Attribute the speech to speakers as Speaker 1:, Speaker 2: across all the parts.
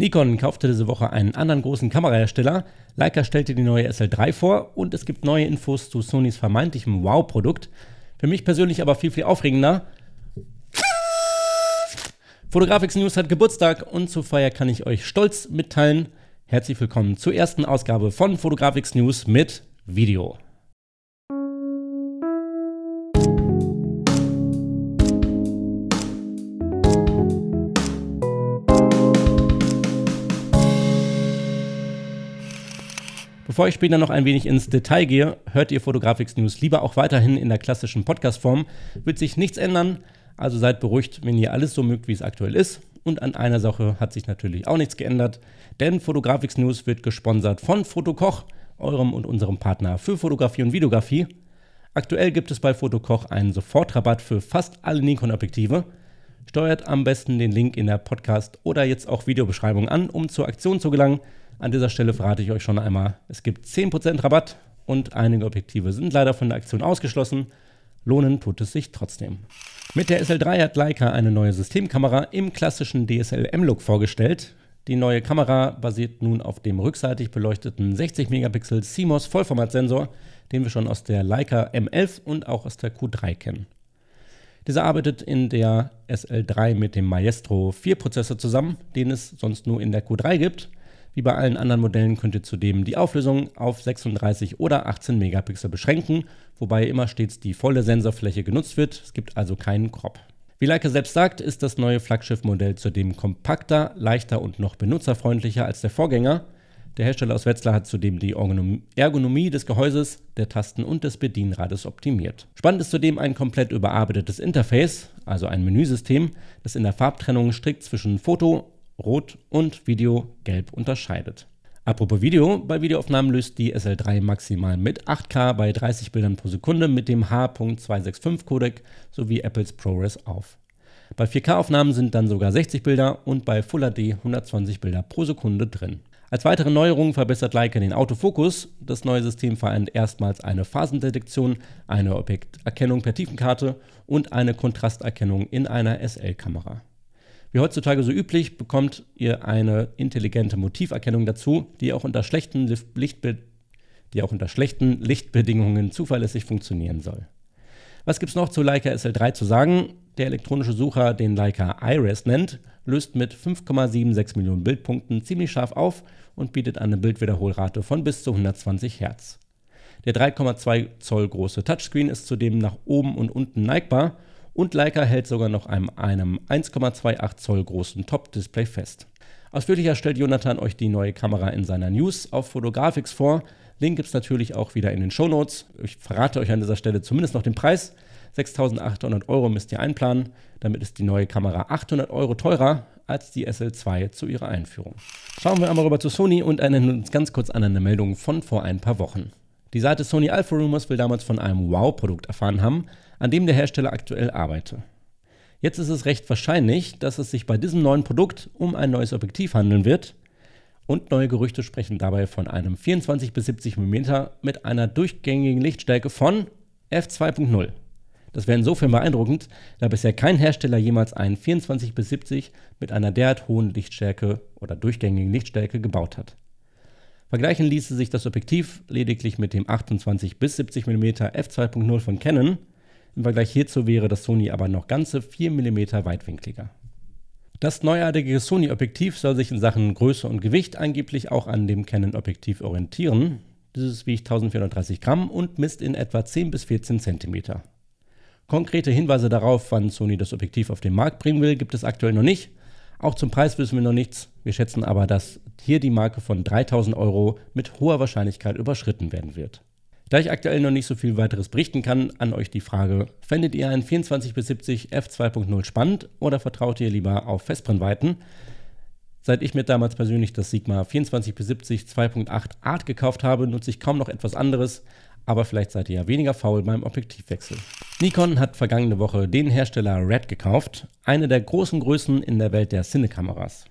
Speaker 1: Nikon kaufte diese Woche einen anderen großen Kamerahersteller, Leica stellte die neue SL3 vor und es gibt neue Infos zu Sonys vermeintlichem Wow-Produkt. Für mich persönlich aber viel, viel aufregender. Fotografix News hat Geburtstag und zur Feier kann ich euch stolz mitteilen. Herzlich willkommen zur ersten Ausgabe von Fotografix News mit Video. Bevor ich später noch ein wenig ins Detail gehe, hört ihr Fotografics News lieber auch weiterhin in der klassischen Podcast-Form. Wird sich nichts ändern, also seid beruhigt, wenn ihr alles so mögt, wie es aktuell ist. Und an einer Sache hat sich natürlich auch nichts geändert, denn Fotografics News wird gesponsert von Fotokoch, eurem und unserem Partner für Fotografie und Videografie. Aktuell gibt es bei Fotokoch einen Sofortrabatt für fast alle Nikon-Objektive. Steuert am besten den Link in der Podcast- oder jetzt auch Videobeschreibung an, um zur Aktion zu gelangen. An dieser Stelle verrate ich euch schon einmal, es gibt 10% Rabatt und einige Objektive sind leider von der Aktion ausgeschlossen. Lohnen tut es sich trotzdem. Mit der SL3 hat Leica eine neue Systemkamera im klassischen DSLM-Look vorgestellt. Die neue Kamera basiert nun auf dem rückseitig beleuchteten 60 Megapixel CMOS Vollformatsensor, den wir schon aus der Leica M11 und auch aus der Q3 kennen. Dieser arbeitet in der SL3 mit dem Maestro 4 Prozessor zusammen, den es sonst nur in der Q3 gibt. Wie bei allen anderen Modellen könnt ihr zudem die Auflösung auf 36 oder 18 Megapixel beschränken, wobei immer stets die volle Sensorfläche genutzt wird. Es gibt also keinen Crop. Wie Leica selbst sagt, ist das neue Flaggschiff-Modell zudem kompakter, leichter und noch benutzerfreundlicher als der Vorgänger. Der Hersteller aus Wetzlar hat zudem die Ergonomie des Gehäuses, der Tasten und des Bedienrades optimiert. Spannend ist zudem ein komplett überarbeitetes Interface, also ein Menüsystem, das in der Farbtrennung strikt zwischen Foto, Rot und Video Gelb unterscheidet. Apropos Video, bei Videoaufnahmen löst die SL3 maximal mit 8K bei 30 Bildern pro Sekunde mit dem H.265 Codec sowie Apples ProRes auf. Bei 4K-Aufnahmen sind dann sogar 60 Bilder und bei Full HD 120 Bilder pro Sekunde drin. Als weitere Neuerung verbessert Leica den Autofokus. Das neue System vereint erstmals eine Phasendetektion, eine Objekterkennung per Tiefenkarte und eine Kontrasterkennung in einer SL-Kamera. Wie heutzutage so üblich, bekommt ihr eine intelligente Motiverkennung dazu, die auch unter schlechten, Lichtbe die auch unter schlechten Lichtbedingungen zuverlässig funktionieren soll. Was gibt es noch zu Leica SL3 zu sagen? Der elektronische Sucher, den Leica Iris nennt, löst mit 5,76 Millionen Bildpunkten ziemlich scharf auf und bietet eine Bildwiederholrate von bis zu 120 Hertz. Der 3,2 Zoll große Touchscreen ist zudem nach oben und unten neigbar und Leica hält sogar noch einem, einem 1,28 Zoll großen Top-Display fest. Ausführlicher stellt Jonathan euch die neue Kamera in seiner News auf Fotografix vor. Link gibt es natürlich auch wieder in den Show Notes. Ich verrate euch an dieser Stelle zumindest noch den Preis. 6.800 Euro müsst ihr einplanen. Damit ist die neue Kamera 800 Euro teurer als die SL2 zu ihrer Einführung. Schauen wir einmal rüber zu Sony und erinnern uns ganz kurz an eine Meldung von vor ein paar Wochen. Die Seite Sony Alpha Rumors will damals von einem Wow-Produkt erfahren haben, an dem der Hersteller aktuell arbeite. Jetzt ist es recht wahrscheinlich, dass es sich bei diesem neuen Produkt um ein neues Objektiv handeln wird und neue Gerüchte sprechen dabei von einem 24 bis 70 mm mit einer durchgängigen Lichtstärke von f2.0. Das wäre insofern beeindruckend, da bisher kein Hersteller jemals einen 24 bis 70 mit einer derart hohen Lichtstärke oder durchgängigen Lichtstärke gebaut hat. Vergleichen ließe sich das Objektiv lediglich mit dem 28 bis 70 mm f2.0 von Canon. Im Vergleich hierzu wäre das Sony aber noch ganze 4 mm weitwinkliger. Das neuartige Sony-Objektiv soll sich in Sachen Größe und Gewicht angeblich auch an dem Canon-Objektiv orientieren. Dieses wiegt 1430 Gramm und misst in etwa 10 bis 14 cm. Konkrete Hinweise darauf, wann Sony das Objektiv auf den Markt bringen will, gibt es aktuell noch nicht. Auch zum Preis wissen wir noch nichts. Wir schätzen aber, dass hier die Marke von 3000 Euro mit hoher Wahrscheinlichkeit überschritten werden wird. Da ich aktuell noch nicht so viel weiteres berichten kann, an euch die Frage, fändet ihr einen 24 bis 70 f2.0 spannend oder vertraut ihr lieber auf Festbrennweiten? Seit ich mir damals persönlich das Sigma 24 bis 70 2.8 Art gekauft habe, nutze ich kaum noch etwas anderes, aber vielleicht seid ihr ja weniger faul beim Objektivwechsel. Nikon hat vergangene Woche den Hersteller Red gekauft, eine der großen Größen in der Welt der Cinekameras.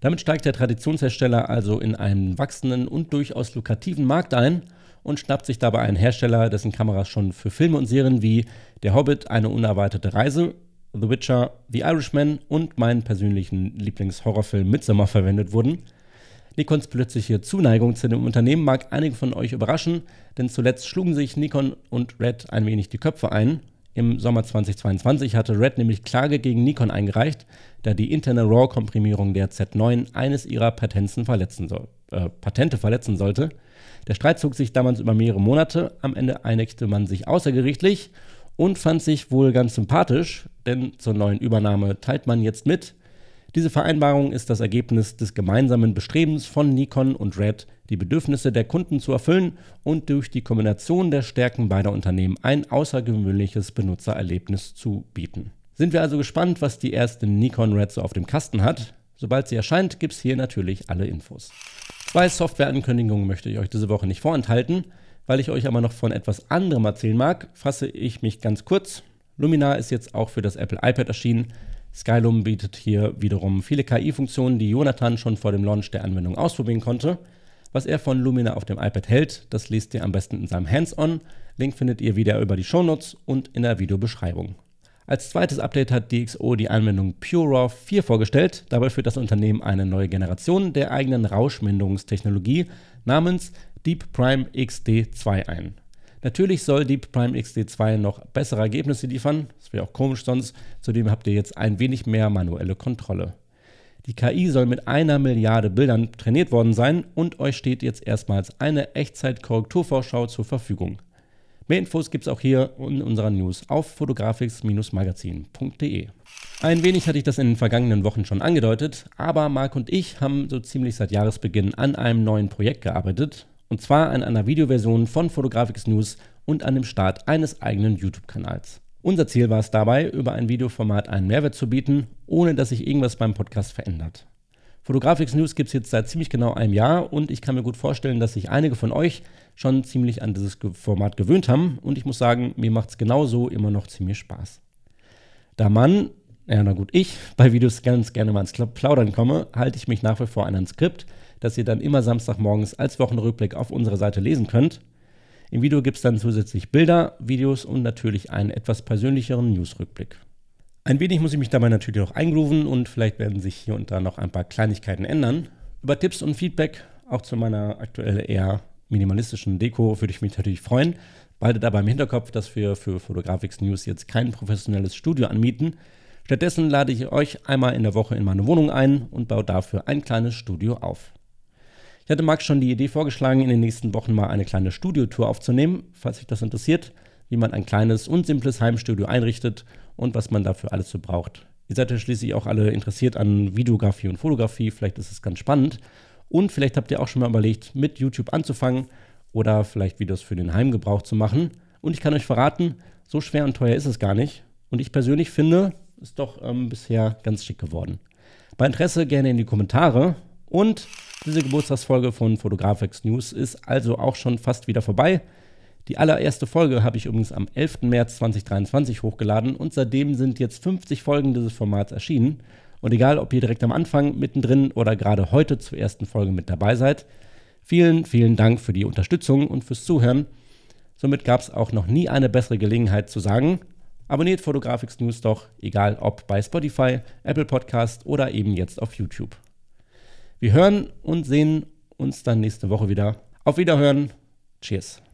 Speaker 1: Damit steigt der Traditionshersteller also in einen wachsenden und durchaus lukrativen Markt ein und schnappt sich dabei einen Hersteller, dessen Kameras schon für Filme und Serien wie Der Hobbit, eine unerwartete Reise, The Witcher, The Irishman und meinen persönlichen Lieblingshorrorfilm Midsommar verwendet wurden. Nikons plötzliche Zuneigung zu dem Unternehmen mag einige von euch überraschen, denn zuletzt schlugen sich Nikon und Red ein wenig die Köpfe ein. Im Sommer 2022 hatte Red nämlich Klage gegen Nikon eingereicht, da die interne RAW-Komprimierung der Z9 eines ihrer verletzen soll, äh, Patente verletzen sollte. Der Streit zog sich damals über mehrere Monate. Am Ende einigte man sich außergerichtlich und fand sich wohl ganz sympathisch, denn zur neuen Übernahme teilt man jetzt mit, diese Vereinbarung ist das Ergebnis des gemeinsamen Bestrebens von Nikon und Red, die Bedürfnisse der Kunden zu erfüllen und durch die Kombination der Stärken beider Unternehmen ein außergewöhnliches Benutzererlebnis zu bieten. Sind wir also gespannt, was die erste Nikon Red so auf dem Kasten hat? Sobald sie erscheint, gibt es hier natürlich alle Infos. Zwei Softwareankündigungen möchte ich euch diese Woche nicht vorenthalten. Weil ich euch aber noch von etwas anderem erzählen mag, fasse ich mich ganz kurz. Luminar ist jetzt auch für das Apple iPad erschienen. Skylum bietet hier wiederum viele KI-Funktionen, die Jonathan schon vor dem Launch der Anwendung ausprobieren konnte. Was er von Lumina auf dem iPad hält, das liest ihr am besten in seinem Hands-on. Link findet ihr wieder über die Shownotes und in der Videobeschreibung. Als zweites Update hat DxO die Anwendung PureRaw 4 vorgestellt. Dabei führt das Unternehmen eine neue Generation der eigenen Rauschminderungstechnologie namens Deep Prime XD2 ein. Natürlich soll Deep Prime XD2 noch bessere Ergebnisse liefern, das wäre auch komisch sonst, zudem habt ihr jetzt ein wenig mehr manuelle Kontrolle. Die KI soll mit einer Milliarde Bildern trainiert worden sein und euch steht jetzt erstmals eine Echtzeit-Korrekturvorschau zur Verfügung. Mehr Infos gibt es auch hier in unserer News auf photographics-magazin.de. Ein wenig hatte ich das in den vergangenen Wochen schon angedeutet, aber Marc und ich haben so ziemlich seit Jahresbeginn an einem neuen Projekt gearbeitet, und zwar an einer Videoversion von Fotografix News und an dem Start eines eigenen YouTube-Kanals. Unser Ziel war es dabei, über ein Videoformat einen Mehrwert zu bieten, ohne dass sich irgendwas beim Podcast verändert. Fotografix News gibt es jetzt seit ziemlich genau einem Jahr und ich kann mir gut vorstellen, dass sich einige von euch schon ziemlich an dieses Format gewöhnt haben und ich muss sagen, mir macht es genauso immer noch ziemlich Spaß. Da man, ja na gut, ich bei Videos ganz gerne mal ins Plaudern komme, halte ich mich nach wie vor an ein Skript, das ihr dann immer Samstagmorgens als Wochenrückblick auf unserer Seite lesen könnt. Im Video gibt es dann zusätzlich Bilder, Videos und natürlich einen etwas persönlicheren Newsrückblick. Ein wenig muss ich mich dabei natürlich noch eingrooven und vielleicht werden sich hier und da noch ein paar Kleinigkeiten ändern. Über Tipps und Feedback, auch zu meiner aktuell eher minimalistischen Deko, würde ich mich natürlich freuen. Behaltet dabei im Hinterkopf, dass wir für Fotografix News jetzt kein professionelles Studio anmieten. Stattdessen lade ich euch einmal in der Woche in meine Wohnung ein und baue dafür ein kleines Studio auf. Ich hatte Marc schon die Idee vorgeschlagen, in den nächsten Wochen mal eine kleine Studiotour aufzunehmen, falls sich das interessiert, wie man ein kleines und simples Heimstudio einrichtet und was man dafür alles so braucht. Ihr seid ja schließlich auch alle interessiert an Videografie und Fotografie, vielleicht ist es ganz spannend. Und vielleicht habt ihr auch schon mal überlegt, mit YouTube anzufangen oder vielleicht Videos für den Heimgebrauch zu machen. Und ich kann euch verraten, so schwer und teuer ist es gar nicht. Und ich persönlich finde, ist doch ähm, bisher ganz schick geworden. Bei Interesse gerne in die Kommentare und diese Geburtstagsfolge von Fotografex News ist also auch schon fast wieder vorbei. Die allererste Folge habe ich übrigens am 11. März 2023 hochgeladen und seitdem sind jetzt 50 Folgen dieses Formats erschienen. Und egal, ob ihr direkt am Anfang, mittendrin oder gerade heute zur ersten Folge mit dabei seid, vielen, vielen Dank für die Unterstützung und fürs Zuhören. Somit gab es auch noch nie eine bessere Gelegenheit zu sagen, abonniert Fotografix News doch, egal ob bei Spotify, Apple Podcast oder eben jetzt auf YouTube. Wir hören und sehen uns dann nächste Woche wieder. Auf Wiederhören. Cheers.